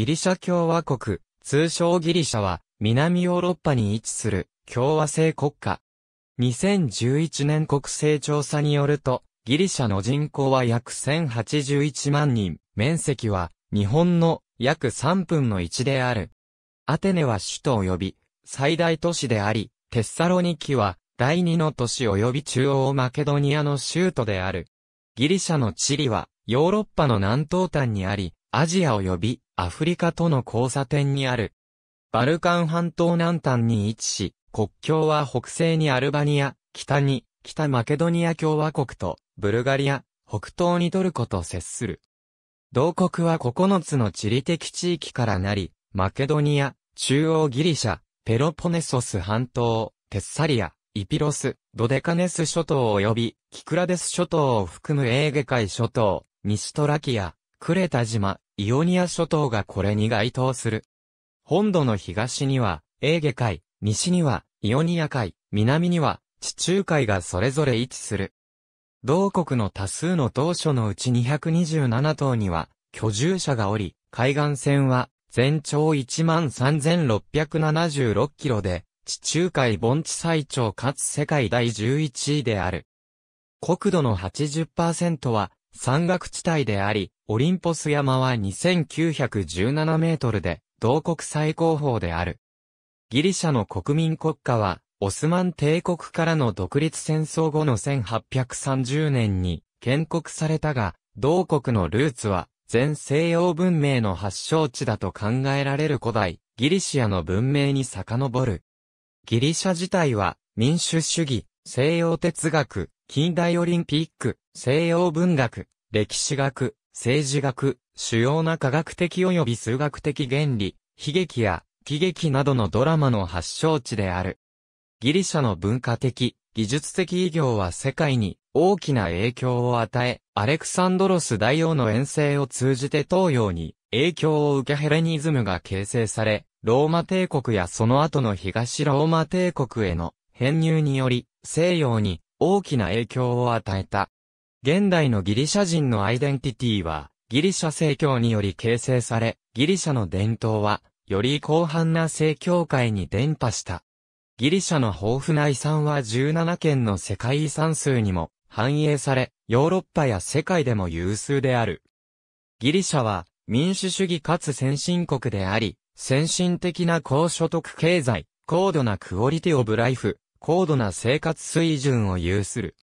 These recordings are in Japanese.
ギリシャ共和国、通称ギリシャは、南ヨーロッパに位置する、共和制国家。2011年国勢調査によると、ギリシャの人口は約1081万人、面積は、日本の約3分の1である。アテネは首都及び、最大都市であり、テッサロニキは、第二の都市及び中央マケドニアの州都である。ギリシャの地理は、ヨーロッパの南東端にあり、アジア及びアフリカとの交差点にある。バルカン半島南端に位置し、国境は北西にアルバニア、北に北マケドニア共和国とブルガリア、北東にトルコと接する。同国は9つの地理的地域からなり、マケドニア、中央ギリシャ、ペロポネソス半島、テッサリア、イピロス、ドデカネス諸島及び、キクラデス諸島を含むエーゲ海諸島、西トラキア、クレタ島、イオニア諸島がこれに該当する。本土の東には、エーゲ海、西には、イオニア海、南には、地中海がそれぞれ位置する。同国の多数の島所のうち227島には、居住者がおり、海岸線は、全長13,676キロで、地中海盆地最長かつ世界第11位である。国土の80%は山岳地帯であり、オリンポス山は2917メートルで、同国最高峰である。ギリシャの国民国家は、オスマン帝国からの独立戦争後の1830年に建国されたが、同国のルーツは全西洋文明の発祥地だと考えられる古代ギリシアの文明に遡る。ギリシャ自体は民主主義、西洋哲学、近代オリンピック、西洋文学、歴史学、政治学、主要な科学的及び数学的原理、悲劇や喜劇などのドラマの発祥地である。ギリシャの文化的、技術的偉業は世界に大きな影響を与え、アレクサンドロス大王の遠征を通じて東洋に影響を受けヘレニズムが形成され、ローマ帝国やその後の東ローマ帝国への編入により西洋に大きな影響を与えた。現代のギリシャ人のアイデンティティは、ギリシャ正教により形成され、ギリシャの伝統は、より広範な正教会に伝播した。ギリシャの豊富な遺産は17件の世界遺産数にも反映され、ヨーロッパや世界でも有数である。ギリシャは民主主義かつ先進国であり、先進的な高所得経済、高度なクオリティオブライフ、高度な生活水準を有する。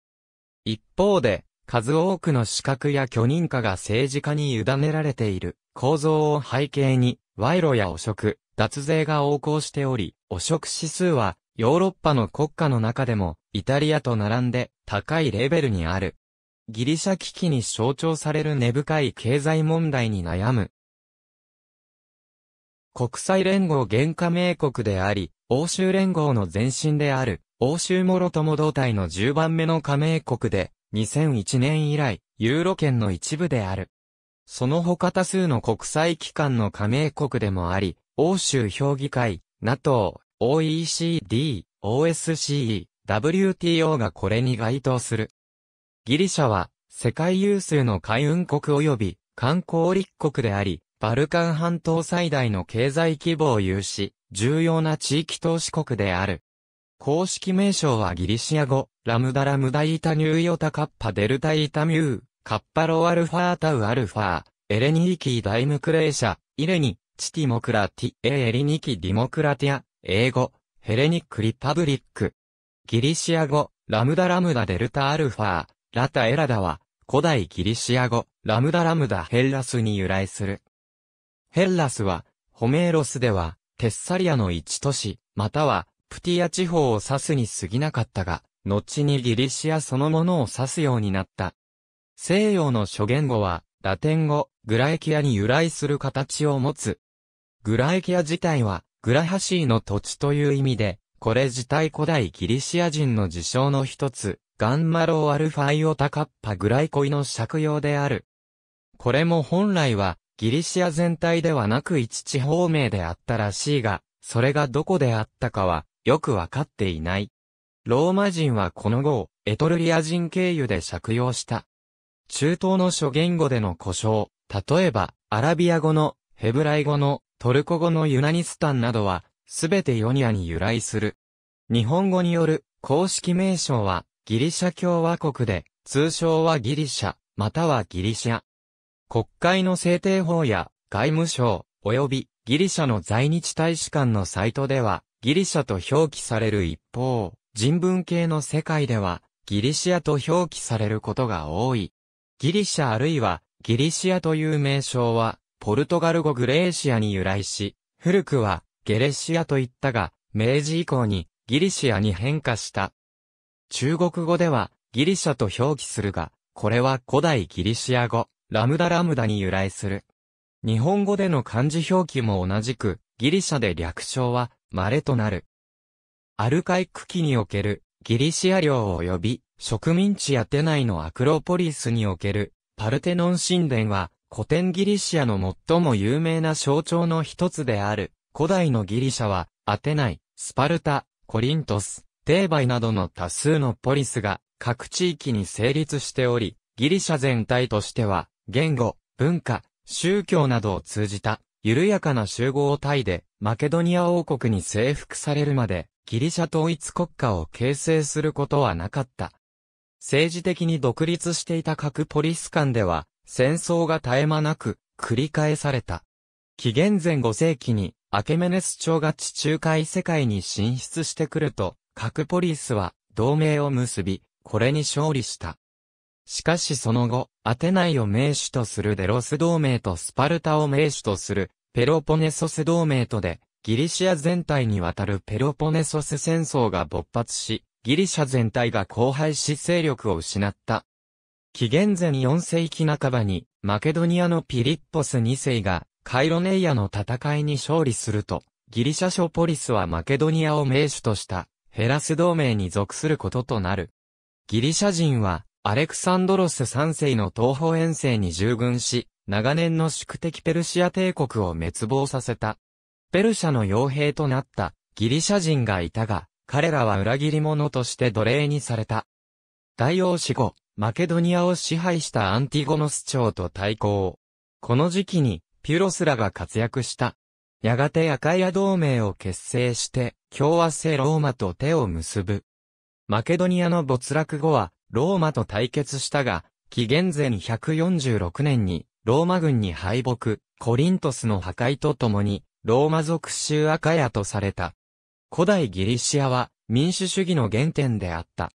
一方で、数多くの資格や許認可が政治家に委ねられている構造を背景に、賄賂や汚職、脱税が横行しており、汚職指数はヨーロッパの国家の中でもイタリアと並んで高いレベルにある。ギリシャ危機に象徴される根深い経済問題に悩む。国際連合原加盟国であり、欧州連合の前身である、欧州諸共同体の10番目の加盟国で、2001年以来、ユーロ圏の一部である。その他多数の国際機関の加盟国でもあり、欧州評議会、NATO、OECD、OSCE、WTO がこれに該当する。ギリシャは、世界有数の海運国及び観光立国であり、バルカン半島最大の経済規模を有し、重要な地域投資国である。公式名称はギリシア語、ラムダラムダイータニューヨタカッパデルタイータミュー、カッパロアルファータウアルファー、エレニーキーダイムクレーシャ、イレニ、チティモクラティ、エエリニキディモクラティア、英語、ヘレニックリパブリック。ギリシア語、ラムダラムダデルタアルファー、ラタエラダは、古代ギリシア語、ラムダラムダヘルラスに由来する。ヘルラスは、ホメーロスでは、テッサリアの一都市、または、プティア地方を指すに過ぎなかったが、後にギリシアそのものを指すようになった。西洋の諸言語は、ラテン語、グラエキアに由来する形を持つ。グラエキア自体は、グラハシーの土地という意味で、これ自体古代ギリシア人の事象の一つ、ガンマローアルファイオタカッパグライコイの借用である。これも本来は、ギリシア全体ではなく一地方名であったらしいが、それがどこであったかは、よくわかっていない。ローマ人はこの後、エトルリア人経由で借用した。中東の諸言語での故障、例えば、アラビア語の、ヘブライ語の、トルコ語のユナニスタンなどは、すべてヨニアに由来する。日本語による公式名称は、ギリシャ共和国で、通称はギリシャ、またはギリシャ。国会の制定法や、外務省、及びギリシャの在日大使館のサイトでは、ギリシャと表記される一方、人文系の世界では、ギリシアと表記されることが多い。ギリシャあるいは、ギリシアという名称は、ポルトガル語グレーシアに由来し、古くは、ゲレシアと言ったが、明治以降に、ギリシアに変化した。中国語では、ギリシャと表記するが、これは古代ギリシア語、ラムダラムダに由来する。日本語での漢字表記も同じく、ギリシャで略称は、稀となる。アルカイク期におけるギリシア領及び植民地アテナイのアクロポリスにおけるパルテノン神殿は古典ギリシアの最も有名な象徴の一つである古代のギリシャはアテナイ、スパルタ、コリントス、テーバイなどの多数のポリスが各地域に成立しており、ギリシャ全体としては言語、文化、宗教などを通じた緩やかな集合体で、マケドニア王国に征服されるまで、ギリシャ統一国家を形成することはなかった。政治的に独立していた各ポリス間では、戦争が絶え間なく、繰り返された。紀元前5世紀に、アケメネス朝が地中海世界に進出してくると、各ポリスは同盟を結び、これに勝利した。しかしその後、アテナイを名手とするデロス同盟とスパルタを名手とするペロポネソス同盟とで、ギリシア全体にわたるペロポネソス戦争が勃発し、ギリシャ全体が荒廃し勢力を失った。紀元前4世紀半ばに、マケドニアのピリッポス2世が、カイロネイアの戦いに勝利すると、ギリシャ諸ポリスはマケドニアを名手とした、ヘラス同盟に属することとなる。ギリシャ人は、アレクサンドロス3世の東方遠征に従軍し、長年の宿敵ペルシア帝国を滅亡させた。ペルシャの傭兵となったギリシャ人がいたが、彼らは裏切り者として奴隷にされた。大王死後、マケドニアを支配したアンティゴノス朝と対抗。この時期に、ピュロスらが活躍した。やがてアカイア同盟を結成して、共和制ローマと手を結ぶ。マケドニアの没落後は、ローマと対決したが、紀元前146年に、ローマ軍に敗北、コリントスの破壊とともに、ローマ属州アカヤとされた。古代ギリシアは民主主義の原点であった。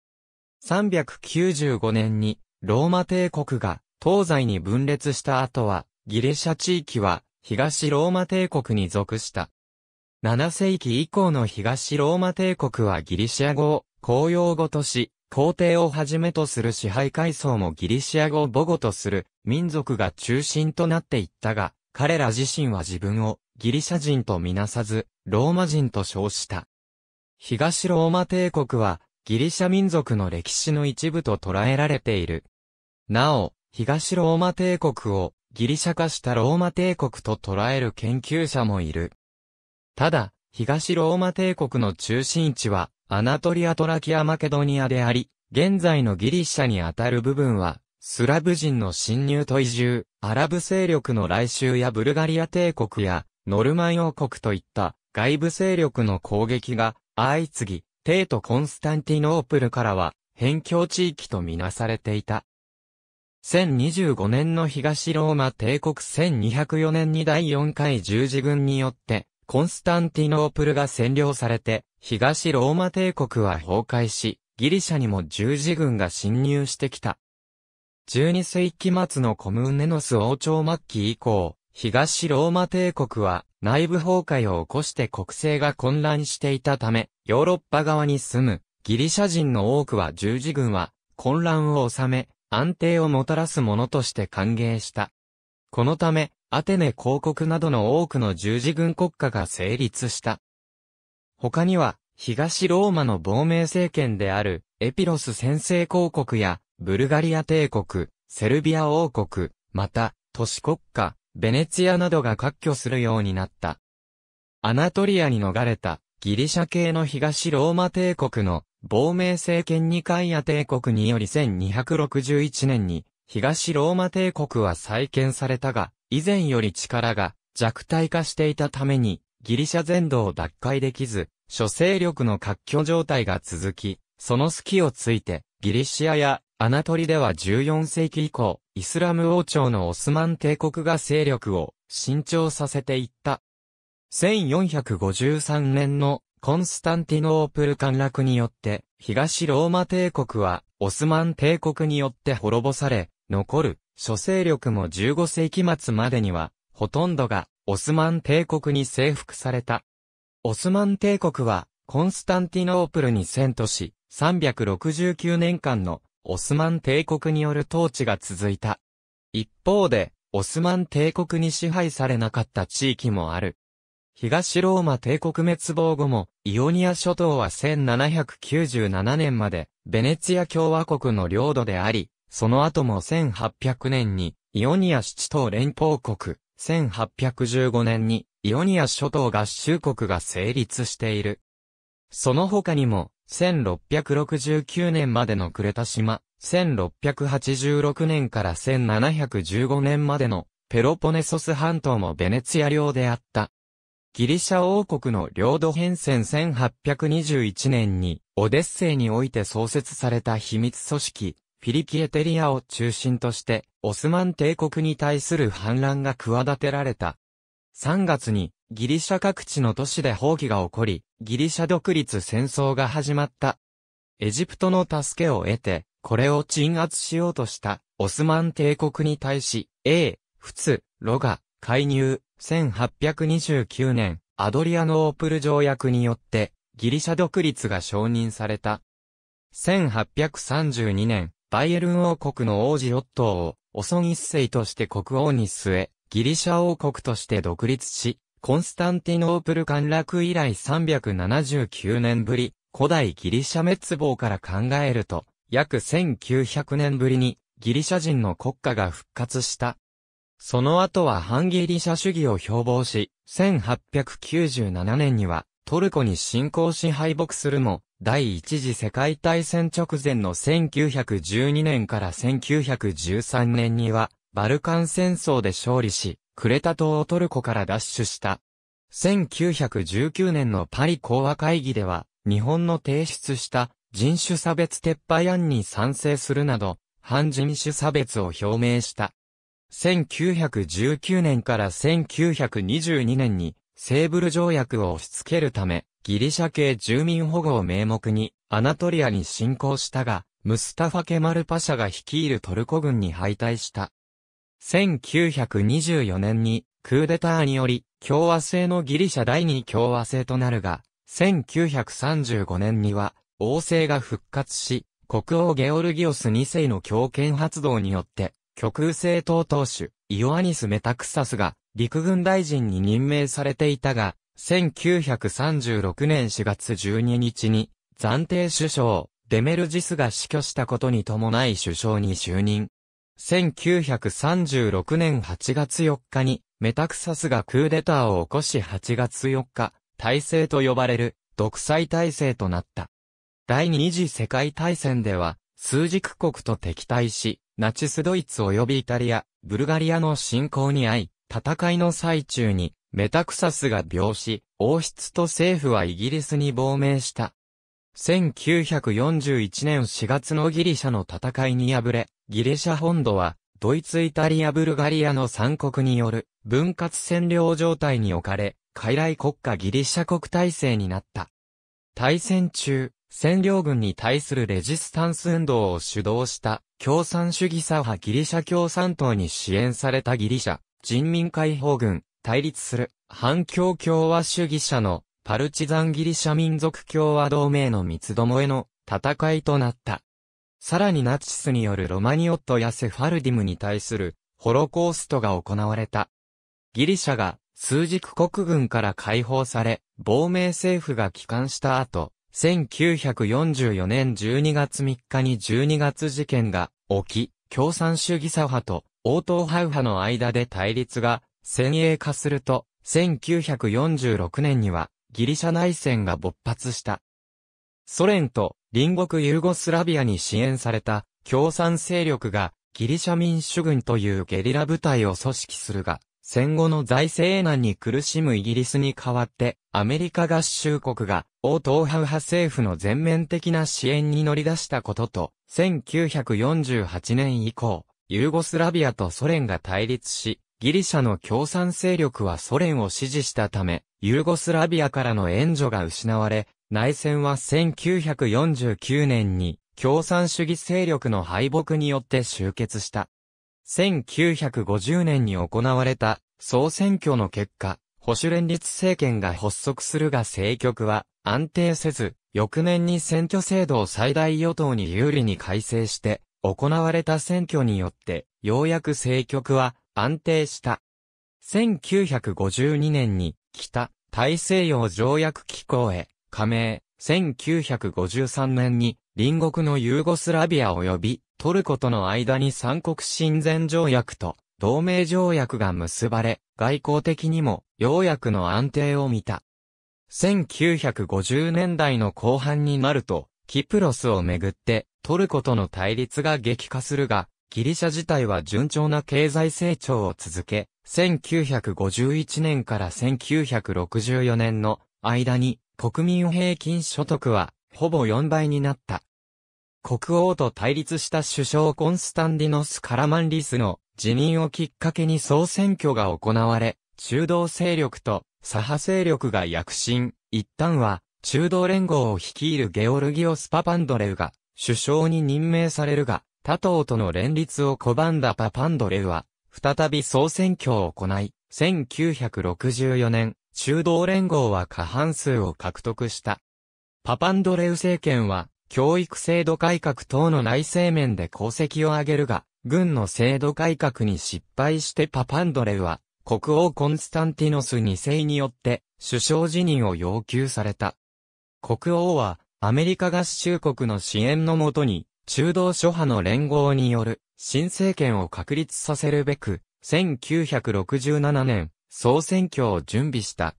395年にローマ帝国が東西に分裂した後はギリシャ地域は東ローマ帝国に属した。7世紀以降の東ローマ帝国はギリシア語を公用語とし、皇帝をはじめとする支配階層もギリシア語を母語とする民族が中心となっていったが、彼ら自身は自分をギリシャ人とみなさず、ローマ人と称した。東ローマ帝国はギリシャ民族の歴史の一部と捉えられている。なお、東ローマ帝国をギリシャ化したローマ帝国と捉える研究者もいる。ただ、東ローマ帝国の中心地はアナトリアトラキアマケドニアであり、現在のギリシャにあたる部分は、スラブ人の侵入と移住、アラブ勢力の来襲やブルガリア帝国や、ノルマン王国といった外部勢力の攻撃が相次ぎ、帝都コンスタンティノープルからは、辺境地域とみなされていた。1025年の東ローマ帝国1204年に第4回十字軍によって、コンスタンティノープルが占領されて、東ローマ帝国は崩壊し、ギリシャにも十字軍が侵入してきた。12世紀末のコムーネノス王朝末期以降、東ローマ帝国は内部崩壊を起こして国政が混乱していたため、ヨーロッパ側に住むギリシャ人の多くは十字軍は混乱を収め、安定をもたらすものとして歓迎した。このため、アテネ公国などの多くの十字軍国家が成立した。他には、東ローマの亡命政権である、エピロス先制公国や、ブルガリア帝国、セルビア王国、また、都市国家、ベネツィアなどが割拠するようになった。アナトリアに逃れた、ギリシャ系の東ローマ帝国の亡命政権にカイア帝国により1261年に、東ローマ帝国は再建されたが、以前より力が弱体化していたために、ギリシャ全土を奪回できず、諸勢力の割拠状態が続き、その隙をついて、ギリシアやアナトリでは14世紀以降、イスラム王朝のオスマン帝国が勢力を伸長させていった。1453年のコンスタンティノープル陥落によって、東ローマ帝国はオスマン帝国によって滅ぼされ、残る諸勢力も15世紀末までには、ほとんどがオスマン帝国に征服された。オスマン帝国は、コンスタンティノープルに遷都し、369年間のオスマン帝国による統治が続いた。一方で、オスマン帝国に支配されなかった地域もある。東ローマ帝国滅亡後も、イオニア諸島は1797年まで、ベネツィア共和国の領土であり、その後も1800年に、イオニア七島連邦国、1815年にイオニア諸島合衆国が成立している。その他にも、1669年までのクレタ島、1686年から1715年までのペロポネソス半島もベネツィア領であった。ギリシャ王国の領土変遷1821年にオデッセイにおいて創設された秘密組織フィリキエテリアを中心として、オスマン帝国に対する反乱が企てられた。3月に、ギリシャ各地の都市で放棄が起こり、ギリシャ独立戦争が始まった。エジプトの助けを得て、これを鎮圧しようとした、オスマン帝国に対し、A、フツ、ロガ、介入、1829年、アドリアノープル条約によって、ギリシャ独立が承認された。1832年、バイエルン王国の王子ヨットを、オソン一世として国王に据え、ギリシャ王国として独立し、コンスタンティノープル陥落以来379年ぶり、古代ギリシャ滅亡から考えると、約1900年ぶりにギリシャ人の国家が復活した。その後は反ギリシャ主義を標榜し、1897年にはトルコに侵攻し敗北するも、第一次世界大戦直前の1912年から1913年には、バルカン戦争で勝利し、クレタ島をトルコから奪取した。1919年のパリ講和会議では、日本の提出した人種差別撤廃案に賛成するなど、反人種差別を表明した。1919年から1922年に、セーブル条約を押し付けるため、ギリシャ系住民保護を名目に、アナトリアに侵攻したが、ムスタファ・ケマル・パシャが率いるトルコ軍に敗退した。1924年に、クーデターにより、共和制のギリシャ第二共和制となるが、1935年には、王政が復活し、国王ゲオルギオス2世の強権発動によって、極右政党党首、イオアニス・メタクサスが、陸軍大臣に任命されていたが、1936年4月12日に、暫定首相、デメルジスが死去したことに伴い首相に就任。1936年8月4日に、メタクサスがクーデターを起こし8月4日、体制と呼ばれる、独裁体制となった。第二次世界大戦では、数軸国と敵対し、ナチスドイツ及びイタリア、ブルガリアの侵攻に遭い、戦いの最中に、メタクサスが病死、王室と政府はイギリスに亡命した。1941年4月のギリシャの戦いに敗れ、ギリシャ本土は、ドイツイタリアブルガリアの三国による分割占領状態に置かれ、傀儡国家ギリシャ国体制になった。大戦中、占領軍に対するレジスタンス運動を主導した共産主義左派ギリシャ共産党に支援されたギリシャ人民解放軍対立する反共共和主義者のパルチザンギリシャ民族共和同盟の三つどもえの戦いとなった。さらにナチスによるロマニオットやセファルディムに対するホロコーストが行われた。ギリシャが数軸国軍から解放され、亡命政府が帰還した後、1944年12月3日に12月事件が起き、共産主義左派と応答派右派の間で対立が先鋭化すると、1946年にはギリシャ内戦が勃発した。ソ連と隣国ユーゴスラビアに支援された共産勢力がギリシャ民主軍というゲリラ部隊を組織するが、戦後の財政難に苦しむイギリスに代わってアメリカ合衆国が王東派派政府の全面的な支援に乗り出したことと、1948年以降、ユーゴスラビアとソ連が対立し、ギリシャの共産勢力はソ連を支持したため、ユーゴスラビアからの援助が失われ、内戦は1949年に共産主義勢力の敗北によって終結した。1950年に行われた総選挙の結果、保守連立政権が発足するが政局は安定せず、翌年に選挙制度を最大与党に有利に改正して、行われた選挙によって、ようやく政局は安定した。1952年に北大西洋条約機構へ加盟、1953年に隣国のユーゴスラビア及びトルコとの間に三国親善条約と同盟条約が結ばれ、外交的にも要約の安定を見た。1950年代の後半になると、キプロスをめぐってトルコとの対立が激化するが、ギリシャ自体は順調な経済成長を続け、1951年から1964年の間に国民平均所得はほぼ4倍になった。国王と対立した首相コンスタンディノス・カラマンリスの辞任をきっかけに総選挙が行われ、中道勢力と左派勢力が躍進、一旦は中道連合を率いるゲオルギオス・パパンドレウが首相に任命されるが、他党との連立を拒んだパパンドレウは、再び総選挙を行い、1964年、中道連合は過半数を獲得した。パパンドレウ政権は、教育制度改革等の内政面で功績を挙げるが、軍の制度改革に失敗してパパンドレウは、国王コンスタンティノス2世によって、首相辞任を要求された。国王は、アメリカ合衆国の支援のもとに、中道諸派の連合による新政権を確立させるべく、1967年、総選挙を準備した。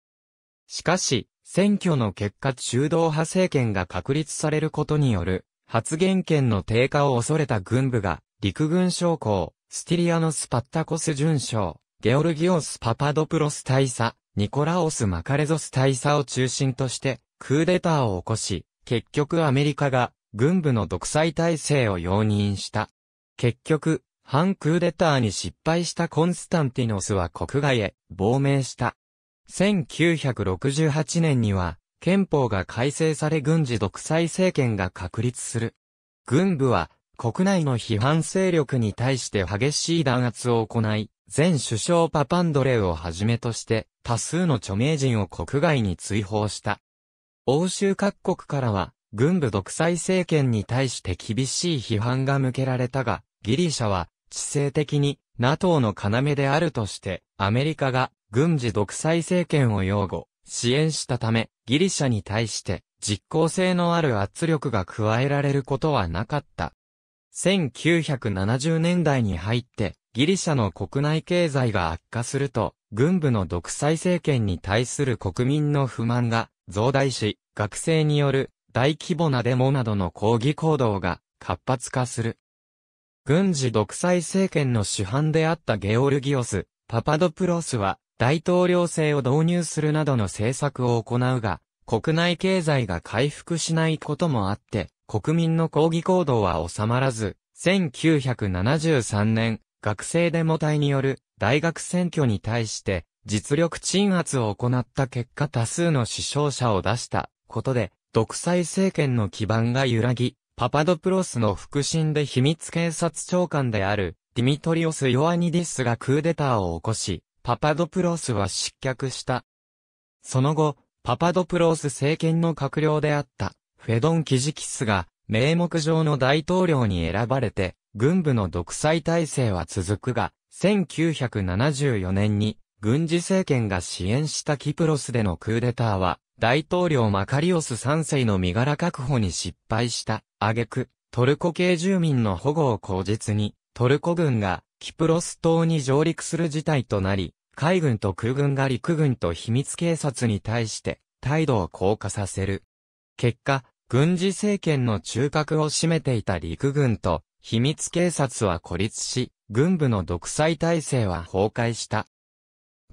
しかし、選挙の結果中道派政権が確立されることによる発言権の低下を恐れた軍部が、陸軍将校、スティリアノス・パッタコス准将、ゲオルギオス・パパドプロス大佐、ニコラオス・マカレゾス大佐を中心として、クーデターを起こし、結局アメリカが軍部の独裁体制を容認した。結局、反クーデターに失敗したコンスタンティノスは国外へ亡命した。1968年には、憲法が改正され軍事独裁政権が確立する。軍部は、国内の批判勢力に対して激しい弾圧を行い、前首相パパンドレウをはじめとして、多数の著名人を国外に追放した。欧州各国からは、軍部独裁政権に対して厳しい批判が向けられたが、ギリシャは、地政的に NATO の要であるとして、アメリカが軍事独裁政権を擁護、支援したため、ギリシャに対して、実効性のある圧力が加えられることはなかった。1970年代に入って、ギリシャの国内経済が悪化すると、軍部の独裁政権に対する国民の不満が増大し、学生による大規模なデモなどの抗議行動が活発化する。軍事独裁政権の主犯であったゲオルギオス、パパドプロスは大統領制を導入するなどの政策を行うが、国内経済が回復しないこともあって、国民の抗議行動は収まらず、1973年、学生デモ隊による大学選挙に対して実力鎮圧を行った結果多数の死傷者を出したことで独裁政権の基盤が揺らぎ、パパドプロスの腹心で秘密警察長官である、ディミトリオス・ヨアニディスがクーデターを起こし、パパドプロスは失脚した。その後、パパドプロス政権の閣僚であった、フェドン・キジキスが、名目上の大統領に選ばれて、軍部の独裁体制は続くが、1974年に、軍事政権が支援したキプロスでのクーデターは、大統領マカリオス3世の身柄確保に失敗した、挙句、トルコ系住民の保護を口実に、トルコ軍が、キプロス島に上陸する事態となり、海軍と空軍が陸軍と秘密警察に対して、態度を硬化させる。結果、軍事政権の中核を占めていた陸軍と、秘密警察は孤立し、軍部の独裁体制は崩壊した。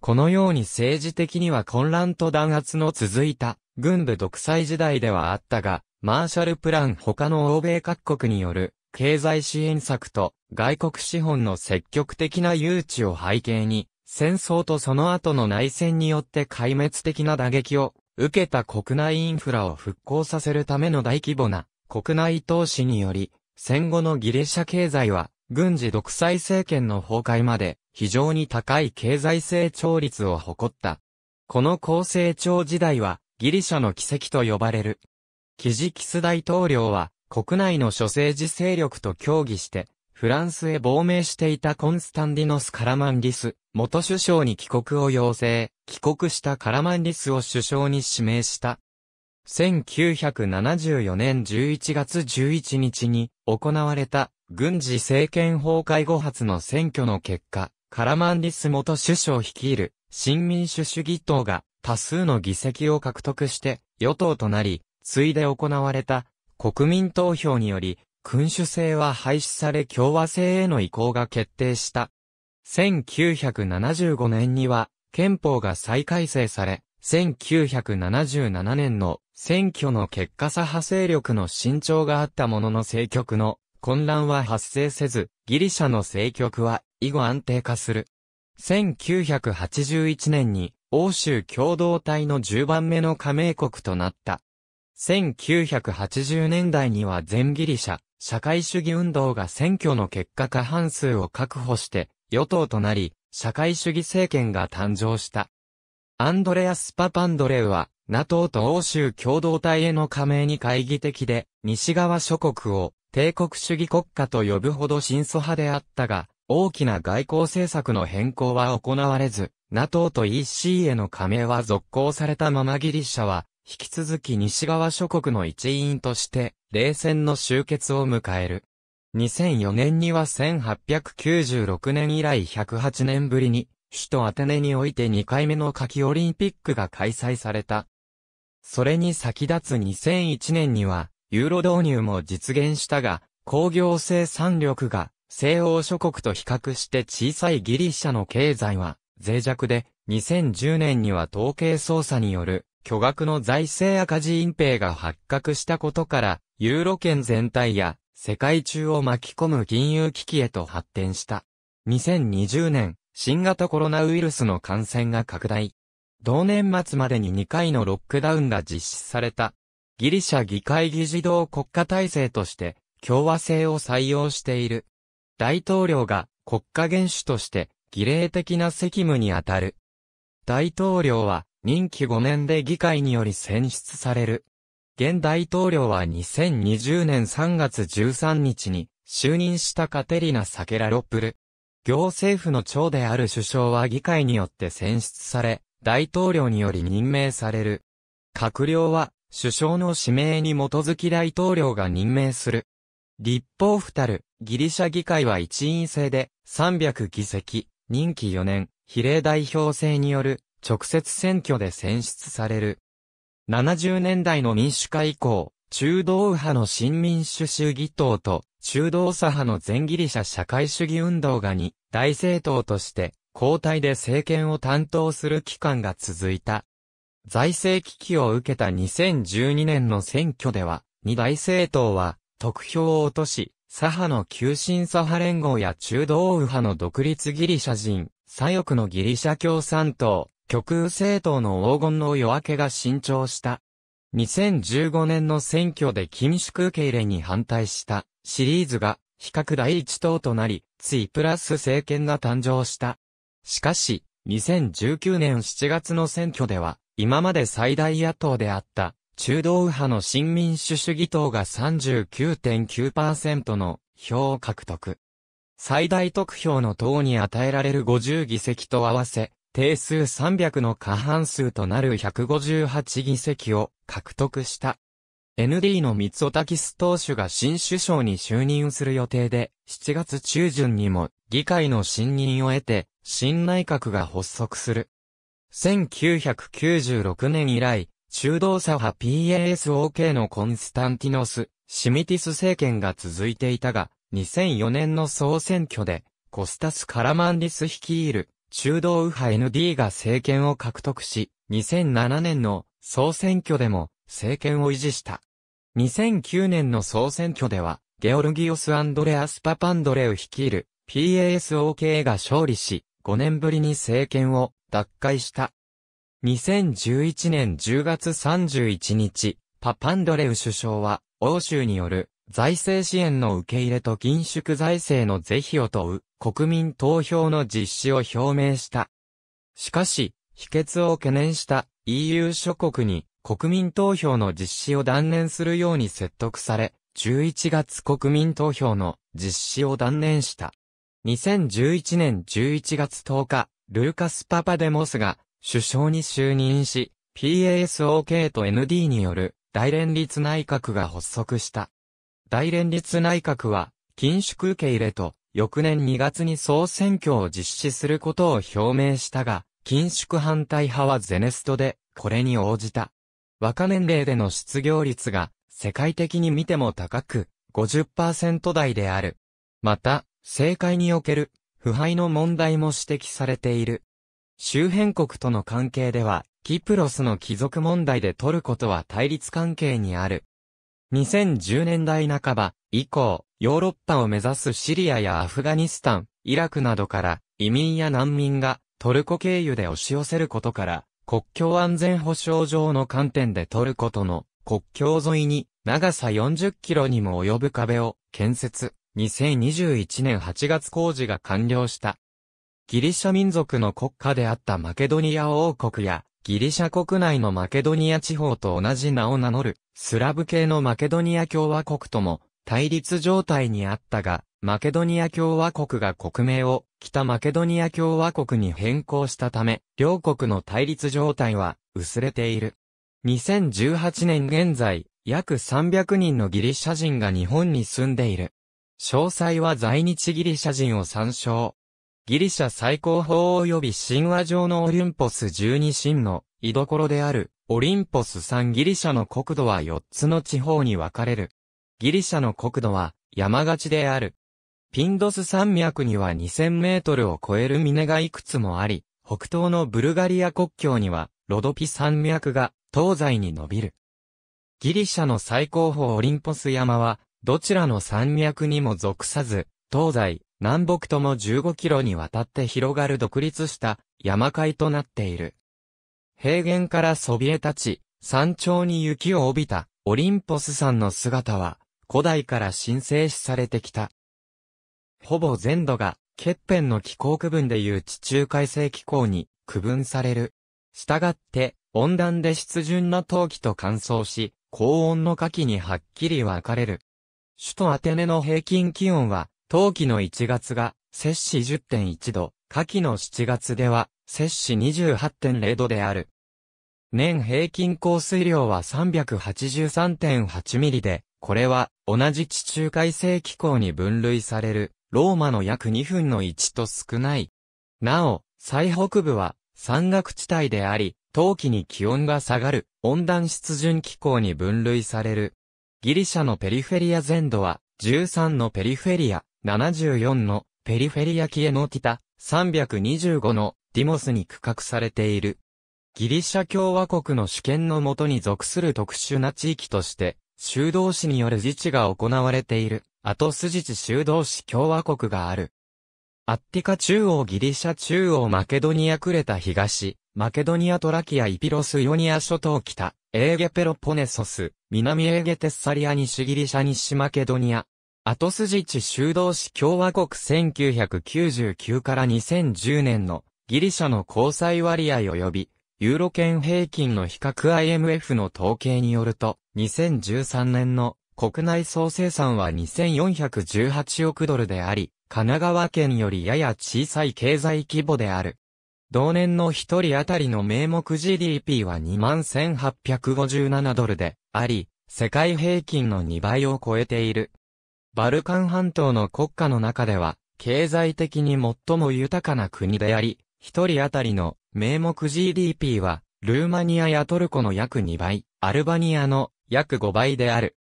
このように政治的には混乱と弾圧の続いた軍部独裁時代ではあったが、マーシャルプラン他の欧米各国による経済支援策と外国資本の積極的な誘致を背景に、戦争とその後の内戦によって壊滅的な打撃を受けた国内インフラを復興させるための大規模な国内投資により、戦後のギリシャ経済は軍事独裁政権の崩壊まで非常に高い経済成長率を誇った。この高成長時代はギリシャの奇跡と呼ばれる。キジキス大統領は国内の諸政治勢力と協議して、フランスへ亡命していたコンスタンディノス・カラマンリス、元首相に帰国を要請、帰国したカラマンリスを首相に指名した。1974年11月11日に行われた軍事政権崩壊後発の選挙の結果、カラマンディス元首相率いる新民主主義党が多数の議席を獲得して与党となり、次いで行われた国民投票により君主制は廃止され共和制への移行が決定した。1975年には憲法が再改正され、1977年の選挙の結果左派勢力の伸長があったものの政局の混乱は発生せず、ギリシャの政局は以後安定化する。1981年に欧州共同体の10番目の加盟国となった。1980年代には全ギリシャ、社会主義運動が選挙の結果過半数を確保して与党となり、社会主義政権が誕生した。アンドレアス・パパンドレウは、NATO と欧州共同体への加盟に懐疑的で、西側諸国を帝国主義国家と呼ぶほど真祖派であったが、大きな外交政策の変更は行われず、NATO と EC への加盟は続行されたままギリシャは、引き続き西側諸国の一員として、冷戦の終結を迎える。2004年には1896年以来108年ぶりに、首都アテネにおいて2回目の夏季オリンピックが開催された。それに先立つ2001年には、ユーロ導入も実現したが、工業生産力が西欧諸国と比較して小さいギリシャの経済は脆弱で、2010年には統計捜査による巨額の財政赤字隠蔽が発覚したことから、ユーロ圏全体や世界中を巻き込む金融危機へと発展した。2020年、新型コロナウイルスの感染が拡大。同年末までに2回のロックダウンが実施されたギリシャ議会議事堂国家体制として共和制を採用している。大統領が国家元首として儀礼的な責務にあたる。大統領は任期5年で議会により選出される。現大統領は2020年3月13日に就任したカテリナ・サケラロップル。行政府の長である首相は議会によって選出され、大統領により任命される。閣僚は首相の指名に基づき大統領が任命する。立法府たる、ギリシャ議会は一員制で、300議席、任期4年、比例代表制による、直接選挙で選出される。70年代の民主化以降、中道右派の新民主主義党と、中道左派の全ギリシャ社会主義運動が2、大政党として、交代で政権を担当する期間が続いた。財政危機を受けた2012年の選挙では、二大政党は、得票を落とし、左派の急進左派連合や中道右派の独立ギリシャ人、左翼のギリシャ共産党、極右政党の黄金の夜明けが伸長した。2015年の選挙で緊縮受け入れに反対したシリーズが比較第一党となり、ついプラス政権が誕生した。しかし、2019年7月の選挙では、今まで最大野党であった中道右派の新民主主義党が39.9%の票を獲得。最大得票の党に与えられる50議席と合わせ、定数300の過半数となる158議席を獲得した。ND の三尾滝ス党首が新首相に就任する予定で、7月中旬にも議会の信任を得て、新内閣が発足する。1996年以来、中道左派 PASOK のコンスタンティノス・シミティス政権が続いていたが、2004年の総選挙で、コスタス・カラマンリス率いる中道右派 ND が政権を獲得し、2007年の総選挙でも政権を維持した。2009年の総選挙では、ゲオルギオス・アンドレアス・パパンドレウ率いる PASOK が勝利し、5年ぶりに政権を脱会した。2011年10月31日、パパンドレウ首相は、欧州による財政支援の受け入れと緊縮財政の是非を問う国民投票の実施を表明した。しかし、否決を懸念した EU 諸国に国民投票の実施を断念するように説得され、11月国民投票の実施を断念した。2011年11月10日、ルーカス・パパデモスが首相に就任し、PASOK と ND による大連立内閣が発足した。大連立内閣は、緊縮受け入れと、翌年2月に総選挙を実施することを表明したが、緊縮反対派はゼネストで、これに応じた。若年齢での失業率が、世界的に見ても高く、50%台である。また、政界における腐敗の問題も指摘されている。周辺国との関係では、キプロスの貴族問題でトルコとは対立関係にある。2010年代半ば以降、ヨーロッパを目指すシリアやアフガニスタン、イラクなどから移民や難民がトルコ経由で押し寄せることから、国境安全保障上の観点でトルコとの国境沿いに長さ40キロにも及ぶ壁を建設。2021年8月工事が完了した。ギリシャ民族の国家であったマケドニア王国や、ギリシャ国内のマケドニア地方と同じ名を名乗る、スラブ系のマケドニア共和国とも、対立状態にあったが、マケドニア共和国が国名を北マケドニア共和国に変更したため、両国の対立状態は薄れている。2018年現在、約300人のギリシャ人が日本に住んでいる。詳細は在日ギリシャ人を参照。ギリシャ最高峰及び神話上のオリンポス12神の居所である、オリンポス3ギリシャの国土は4つの地方に分かれる。ギリシャの国土は山がちである。ピンドス山脈には2000メートルを超える峰がいくつもあり、北東のブルガリア国境にはロドピ山脈が東西に伸びる。ギリシャの最高峰オリンポス山はどちらの山脈にも属さず、東西、南北とも15キロにわたって広がる独立した山海となっている。平原からそびえ立ち、山頂に雪を帯びたオリンポス山の姿は、古代から神聖視されてきた。ほぼ全土が、欠片の気候区分でいう地中海性気候に区分される。したがって、温暖で湿潤な冬季と乾燥し、高温の夏季にはっきり分かれる。首都アテネの平均気温は、冬季の1月が、摂氏10.1度、夏季の7月では、摂氏28.0度である。年平均降水量は383.8ミリで、これは同じ地中海性気候に分類されるローマの約2分の1と少ない。なお、最北部は山岳地帯であり、冬季に気温が下がる温暖湿潤気候に分類されるギリシャのペリフェリア全土は、13のペリフェリア、74のペリフェリアキエノのタ、325のディモスに区画されている。ギリシャ共和国の主権のもとに属する特殊な地域として、修道士による自治が行われている、アトス自治修道士共和国がある。アッティカ中央ギリシャ中央マケドニアクレタ東、マケドニアトラキアイピロスヨニア諸島北、エーゲペロポネソス、南エーゲテッサリア西ギリシャ西マケドニア。アトス自治修道士共和国1999から2010年のギリシャの交際割合及び、ユーロ圏平均の比較 IMF の統計によると、2013年の国内総生産は2418億ドルであり、神奈川県よりやや小さい経済規模である。同年の一人当たりの名目 GDP は21,857ドルであり、世界平均の2倍を超えている。バルカン半島の国家の中では、経済的に最も豊かな国であり、一人当たりの名目 GDP は、ルーマニアやトルコの約2倍、アルバニアの約5倍である。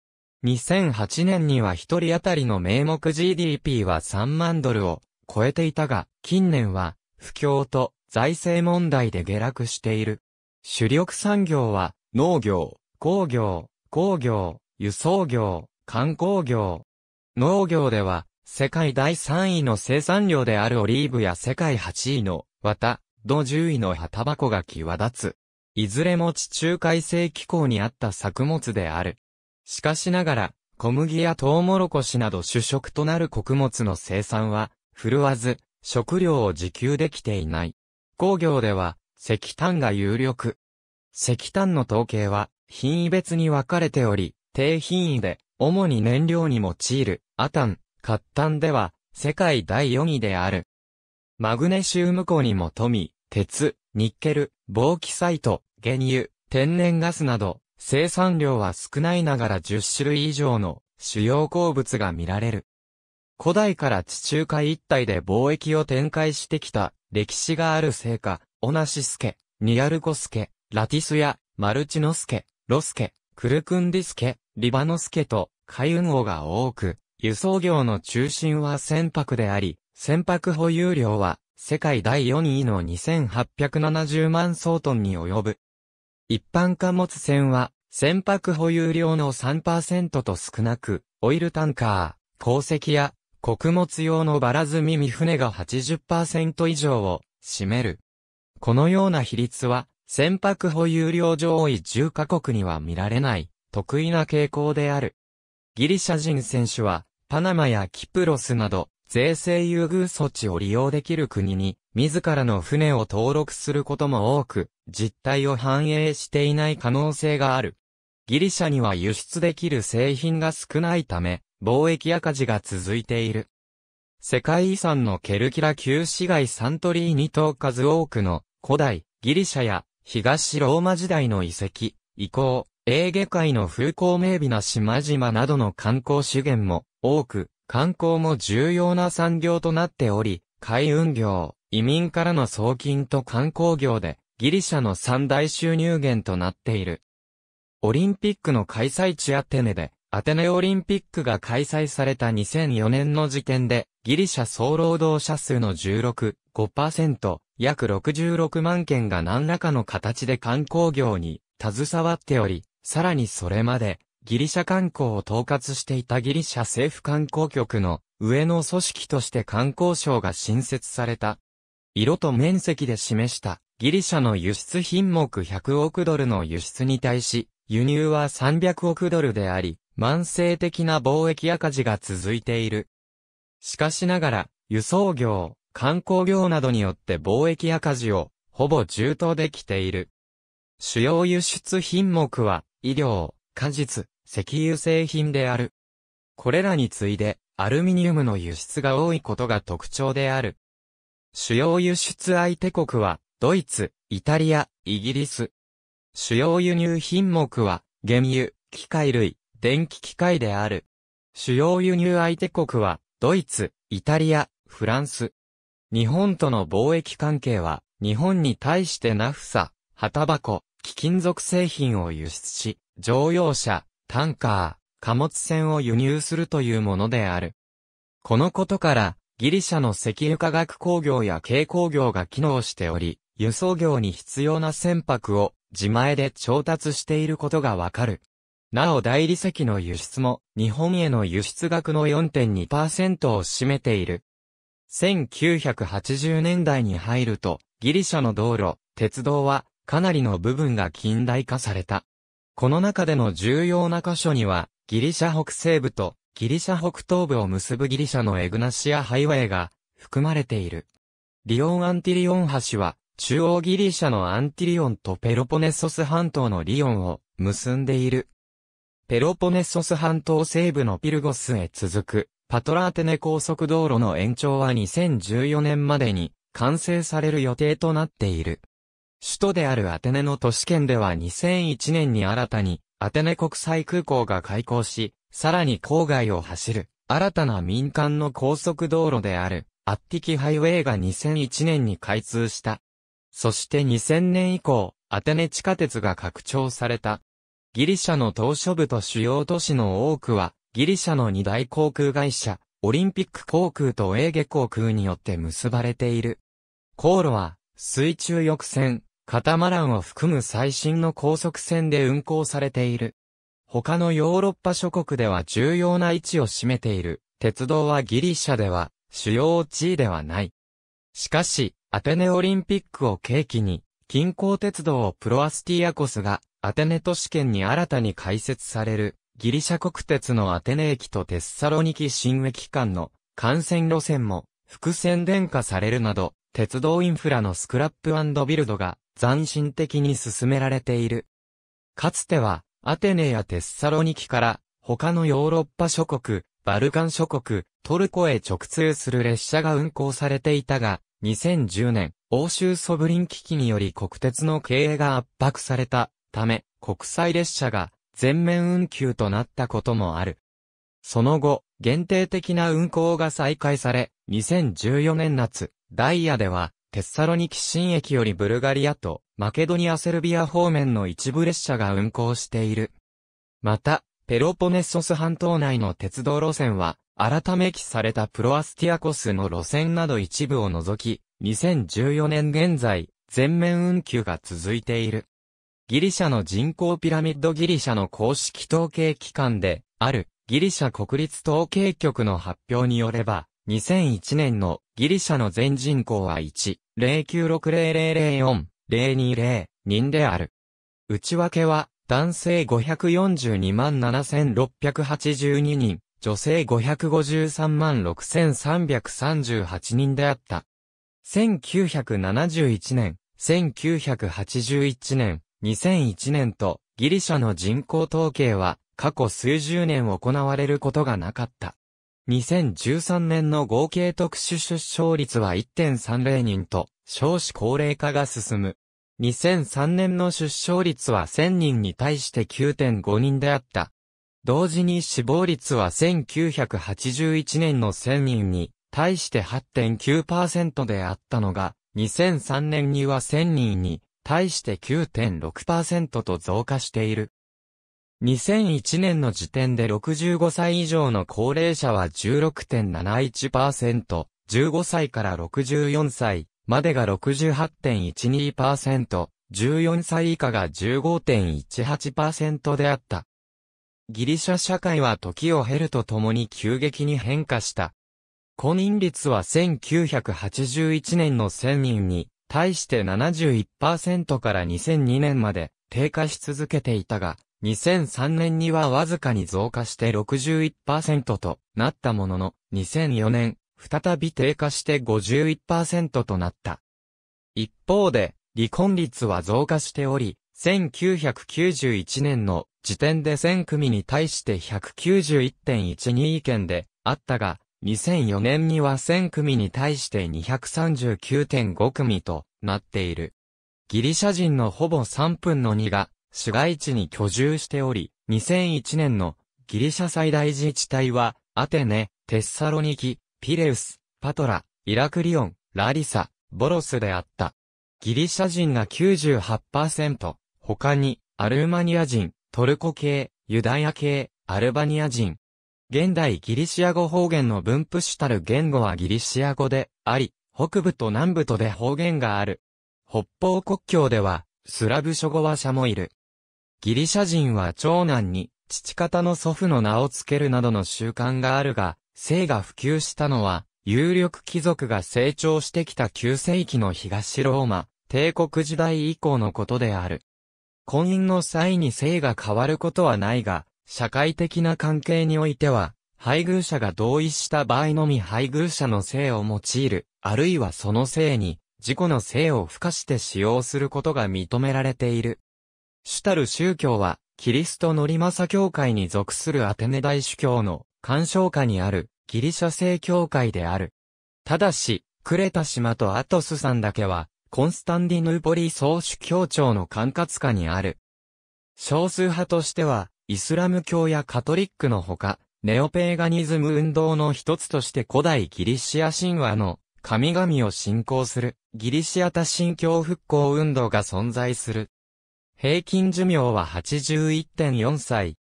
2008年には一人当たりの名目 GDP は3万ドルを超えていたが、近年は不況と財政問題で下落している。主力産業は農業、工業、工業、輸送業、観光業。農業では世界第3位の生産量であるオリーブや世界8位の綿、土10位の葉タバコが際立つ。いずれも地中海性気候にあった作物である。しかしながら、小麦やトウモロコシなど主食となる穀物の生産は、振るわず、食料を自給できていない。工業では、石炭が有力。石炭の統計は、品位別に分かれており、低品位で、主に燃料に用いる、アタン、カッタンでは、世界第4位である。マグネシウム湖にも富、鉄、ニッケル、防気サイト、原油、天然ガスなど、生産量は少ないながら10種類以上の主要鉱物が見られる。古代から地中海一帯で貿易を展開してきた歴史があるせいか、オナシスケ、ニアルコスケ、ラティスヤ、マルチノスケ、ロスケ、クルクンディスケ、リバノスケと海運王が多く、輸送業の中心は船舶であり、船舶保有量は世界第4位の2870万総トンに及ぶ。一般貨物船は、船舶保有量の3%と少なく、オイルタンカー、鉱石や、穀物用のバラ積み身船が80%以上を占める。このような比率は、船舶保有量上位10カ国には見られない、得意な傾向である。ギリシャ人選手は、パナマやキプロスなど、税制優遇措置を利用できる国に自らの船を登録することも多く、実態を反映していない可能性がある。ギリシャには輸出できる製品が少ないため、貿易赤字が続いている。世界遺産のケルキラ旧市街サントリーニと数多くの古代ギリシャや東ローマ時代の遺跡、遺構、エーゲ海の風光明媚な島々などの観光資源も多く、観光も重要な産業となっており、海運業、移民からの送金と観光業で、ギリシャの三大収入源となっている。オリンピックの開催地アテネで、アテネオリンピックが開催された2004年の時点で、ギリシャ総労働者数の16、5%、約66万件が何らかの形で観光業に携わっており、さらにそれまで、ギリシャ観光を統括していたギリシャ政府観光局の上の組織として観光省が新設された。色と面積で示したギリシャの輸出品目100億ドルの輸出に対し、輸入は300億ドルであり、慢性的な貿易赤字が続いている。しかしながら、輸送業、観光業などによって貿易赤字を、ほぼ充当できている。主要輸出品目は、医療、果実、石油製品である。これらに次いで、アルミニウムの輸出が多いことが特徴である。主要輸出相手国は、ドイツ、イタリア、イギリス。主要輸入品目は、原油、機械類、電気機械である。主要輸入相手国は、ドイツ、イタリア、フランス。日本との貿易関係は、日本に対してナフサ、旗箱、貴金属製品を輸出し、乗用車、タンカー、貨物船を輸入するというものである。このことから、ギリシャの石油化学工業や軽工業が機能しており、輸送業に必要な船舶を自前で調達していることがわかる。なお大理石の輸出も日本への輸出額の4.2%を占めている。1980年代に入るとギリシャの道路、鉄道はかなりの部分が近代化された。この中での重要な箇所にはギリシャ北西部とギリシャ北東部を結ぶギリシャのエグナシアハイウェイが含まれている。リオン・アンティリオン橋は、中央ギリシャのアンティリオンとペロポネソス半島のリオンを結んでいる。ペロポネソス半島西部のピルゴスへ続く、パトラーテネ高速道路の延長は2014年までに完成される予定となっている。首都であるアテネの都市圏では2001年に新たに、アテネ国際空港が開港し、さらに郊外を走る、新たな民間の高速道路である、アッティキハイウェイが2001年に開通した。そして2000年以降、アテネ地下鉄が拡張された。ギリシャの島しょ部と主要都市の多くは、ギリシャの二大航空会社、オリンピック航空とエーゲ航空によって結ばれている。航路は、水中翼船、カタマランを含む最新の高速船で運行されている。他のヨーロッパ諸国では重要な位置を占めている、鉄道はギリシャでは主要地位ではない。しかし、アテネオリンピックを契機に、近郊鉄道をプロアスティアコスが、アテネ都市圏に新たに開設される、ギリシャ国鉄のアテネ駅とテッサロニキ新駅間の幹線路線も、複線電化されるなど、鉄道インフラのスクラップビルドが、斬新的に進められている。かつては、アテネやテッサロニキから他のヨーロッパ諸国、バルカン諸国、トルコへ直通する列車が運行されていたが、2010年、欧州ソブリン危機により国鉄の経営が圧迫されたため、国際列車が全面運休となったこともある。その後、限定的な運行が再開され、2014年夏、ダイヤでは、テッサロニキ新駅よりブルガリアとマケドニア・セルビア方面の一部列車が運行している。また、ペロポネソス半島内の鉄道路線は、改め記されたプロアスティアコスの路線など一部を除き、2014年現在、全面運休が続いている。ギリシャの人口ピラミッドギリシャの公式統計機関で、あるギリシャ国立統計局の発表によれば、2001年のギリシャの全人口は1,0960004,020人である。内訳は、男性542万7682人、女性553万6338人であった。1971年、1981年、2001年と、ギリシャの人口統計は、過去数十年行われることがなかった。2013年の合計特殊出生率は1.30人と、少子高齢化が進む。2003年の出生率は1000人に対して9.5人であった。同時に死亡率は1981年の1000人に対して8.9%であったのが、2003年には1000人に対して9.6%と増加している。2001年の時点で65歳以上の高齢者は16.71%、15歳から64歳までが68.12%、14歳以下が15.18%であった。ギリシャ社会は時を経るとともに急激に変化した。婚姻率は1981年の1000人に対して71%から2002年まで低下し続けていたが、2003年にはわずかに増加して61%となったものの、2004年、再び低下して51%となった。一方で、離婚率は増加しており、1991年の時点で1000組に対して191.12件であったが、2004年には1000組に対して239.5組となっている。ギリシャ人のほぼ3分の2が市街地に居住しており、2001年のギリシャ最大自治体は、アテネ、テッサロニキ、ピレウス、パトラ、イラクリオン、ラリサ、ボロスであった。ギリシャ人が98%、他に、アルーマニア人、トルコ系、ユダヤ系、アルバニア人。現代ギリシア語方言の分布主たる言語はギリシア語であり、北部と南部とで方言がある。北方国境では、スラブ諸語話者もいる。ギリシャ人は長男に、父方の祖父の名を付けるなどの習慣があるが、姓が普及したのは、有力貴族が成長してきた9世紀の東ローマ、帝国時代以降のことである。婚姻の際に姓が変わることはないが、社会的な関係においては、配偶者が同意した場合のみ配偶者の姓を用いる、あるいはその姓に、自己の姓を付加して使用することが認められている。主たる宗教は、キリストのリマサ教会に属するアテネ大主教の干渉下にあるギリシャ正教会である。ただし、クレタ島とアトス山だけは、コンスタンディヌーポリ総主教庁の管轄下にある。少数派としては、イスラム教やカトリックのほか、ネオペーガニズム運動の一つとして古代ギリシア神話の神々を信仰するギリシア多神教復興運動が存在する。平均寿命は81.4歳。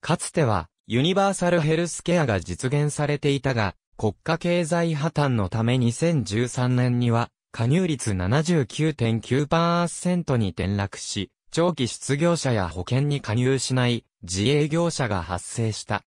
かつては、ユニバーサルヘルスケアが実現されていたが、国家経済破綻のため2013年には、加入率79.9%に転落し、長期失業者や保険に加入しない自営業者が発生した。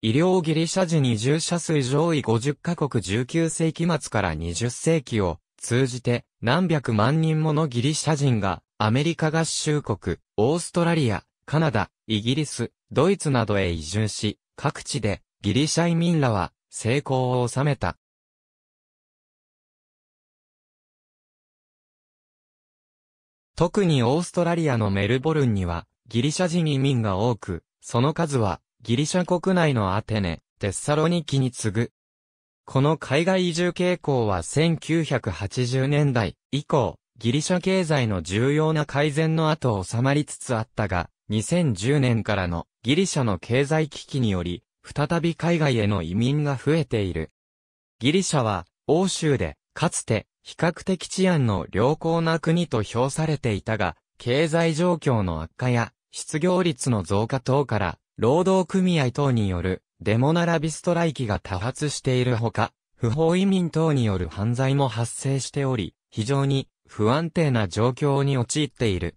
医療ギリシャ時に従者数上位50カ国19世紀末から20世紀を通じて何百万人ものギリシャ人がアメリカ合衆国、オーストラリア、カナダ、イギリス、ドイツなどへ移住し、各地でギリシャ移民らは成功を収めた。特にオーストラリアのメルボルンにはギリシャ人移民が多く、その数はギリシャ国内のアテネ、テッサロニキに次ぐ。この海外移住傾向は1980年代以降、ギリシャ経済の重要な改善の後を収まりつつあったが、2010年からのギリシャの経済危機により、再び海外への移民が増えている。ギリシャは、欧州で、かつて、比較的治安の良好な国と評されていたが、経済状況の悪化や、失業率の増加等から、労働組合等による、デモ並びストライキが多発しているほか、不法移民等による犯罪も発生しており、非常に不安定な状況に陥っている。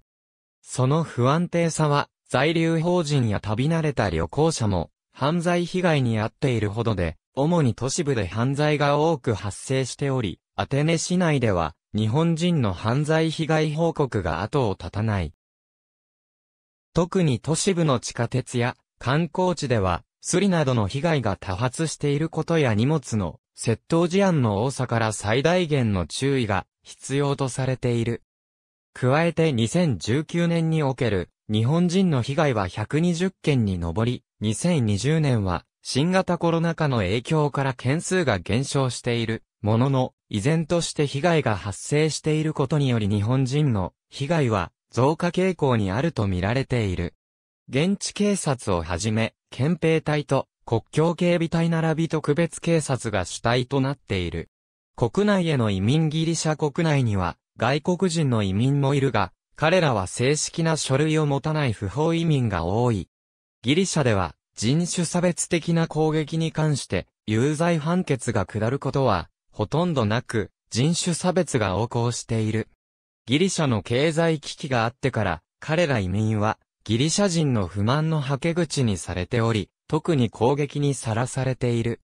その不安定さは、在留邦人や旅慣れた旅行者も、犯罪被害に遭っているほどで、主に都市部で犯罪が多く発生しており、アテネ市内では、日本人の犯罪被害報告が後を絶たない。特に都市部の地下鉄や観光地では、スリなどの被害が多発していることや荷物の窃盗事案の多さから最大限の注意が必要とされている。加えて2019年における日本人の被害は120件に上り、2020年は新型コロナ禍の影響から件数が減少しているものの、依然として被害が発生していることにより日本人の被害は増加傾向にあると見られている。現地警察をはじめ、憲兵隊と国境警備隊並び特別警察が主体となっている。国内への移民ギリシャ国内には外国人の移民もいるが、彼らは正式な書類を持たない不法移民が多い。ギリシャでは人種差別的な攻撃に関して有罪判決が下ることはほとんどなく人種差別が横行している。ギリシャの経済危機があってから彼ら移民はギリシャ人の不満のはけ口にされており、特に攻撃にさらされている。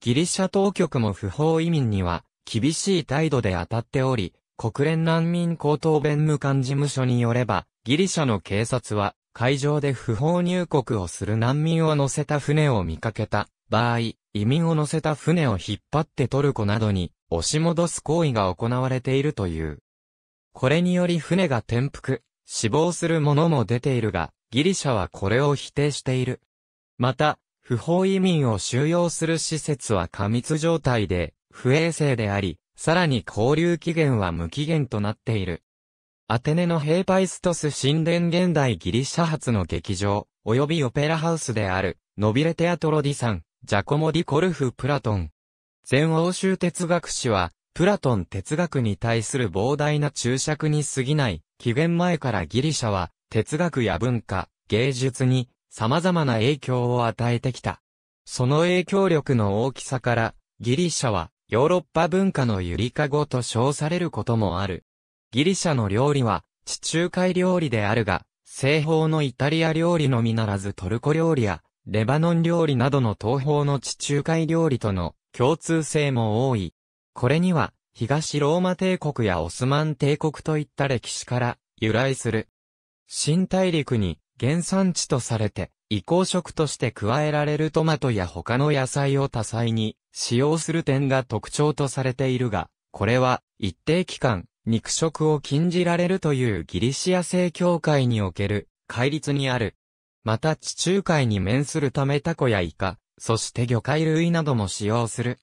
ギリシャ当局も不法移民には厳しい態度で当たっており、国連難民高等弁務官事務所によれば、ギリシャの警察は海上で不法入国をする難民を乗せた船を見かけた場合、移民を乗せた船を引っ張ってトルコなどに押し戻す行為が行われているという。これにより船が転覆、死亡する者も出ているが、ギリシャはこれを否定している。また、不法移民を収容する施設は過密状態で、不衛生であり、さらに交流期限は無期限となっている。アテネのヘイパイストス神殿現代ギリシャ発の劇場、及びオペラハウスである、ノビレテアトロディさん、ジャコモディ・コルフ・プラトン。全欧州哲学史は、プラトン哲学に対する膨大な注釈に過ぎない、紀元前からギリシャは、哲学や文化、芸術に、様々な影響を与えてきた。その影響力の大きさから、ギリシャはヨーロッパ文化のゆりかごと称されることもある。ギリシャの料理は地中海料理であるが、西方のイタリア料理のみならずトルコ料理やレバノン料理などの東方の地中海料理との共通性も多い。これには東ローマ帝国やオスマン帝国といった歴史から由来する。新大陸に原産地とされて、移行食として加えられるトマトや他の野菜を多彩に使用する点が特徴とされているが、これは一定期間肉食を禁じられるというギリシア正教会における戒律にある。また地中海に面するためタコやイカ、そして魚介類なども使用する。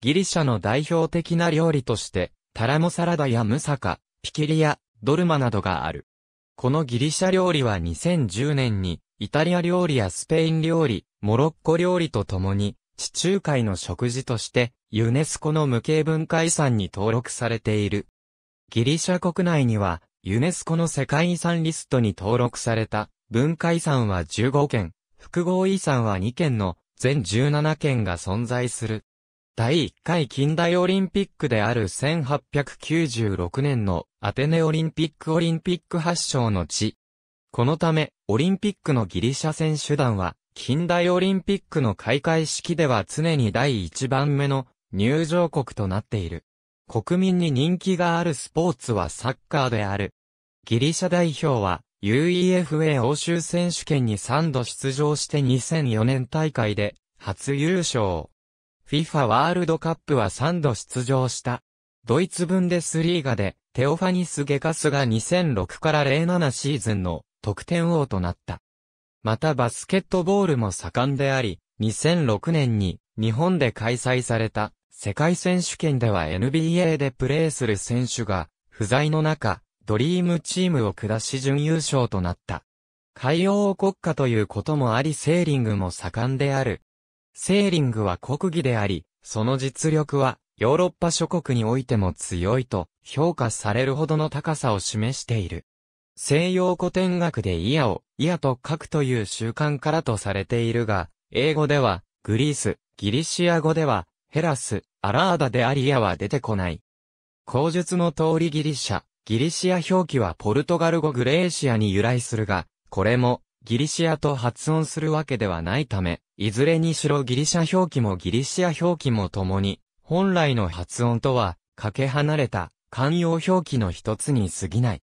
ギリシャの代表的な料理として、タラモサラダやムサカ、ピキリア、ドルマなどがある。このギリシャ料理は2010年に、イタリア料理やスペイン料理、モロッコ料理とともに、地中海の食事として、ユネスコの無形文化遺産に登録されている。ギリシャ国内には、ユネスコの世界遺産リストに登録された、文化遺産は15件、複合遺産は2件の、全17件が存在する。第1回近代オリンピックである1896年のアテネオリンピックオリンピック発祥の地。このため、オリンピックのギリシャ選手団は、近代オリンピックの開会式では常に第1番目の入場国となっている。国民に人気があるスポーツはサッカーである。ギリシャ代表は UEFA 欧州選手権に3度出場して2004年大会で初優勝。FIFA ワールドカップは3度出場した。ドイツ分デスリーガで、テオファニス・ゲカスが2006から07シーズンの得点王となった。またバスケットボールも盛んであり、2006年に日本で開催された世界選手権では NBA でプレーする選手が不在の中、ドリームチームを下し準優勝となった。海洋国家ということもありセーリングも盛んであるセーリングは国技であり、その実力はヨーロッパ諸国においても強いと評価されるほどの高さを示している。西洋古典学でイヤをイヤと書くという習慣からとされているが、英語ではグリース、ギリシア語ではヘラス、アラーダでありイヤは出てこない。口述の通りギリシャ、ギリシア表記はポルトガル語グレーシアに由来するが、これもギリシアと発音するわけではないため、いずれにしろギリシャ表記もギリシア表記も共に、本来の発音とは、かけ離れた、慣用表記の一つに過ぎない。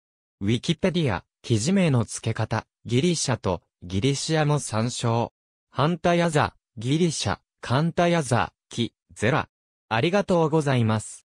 ウィキペディア、記事名の付け方、ギリシャとギリシアも参照。ハンタヤザ、ギリシャ、カンタヤザ、キ、ゼラ。ありがとうございます。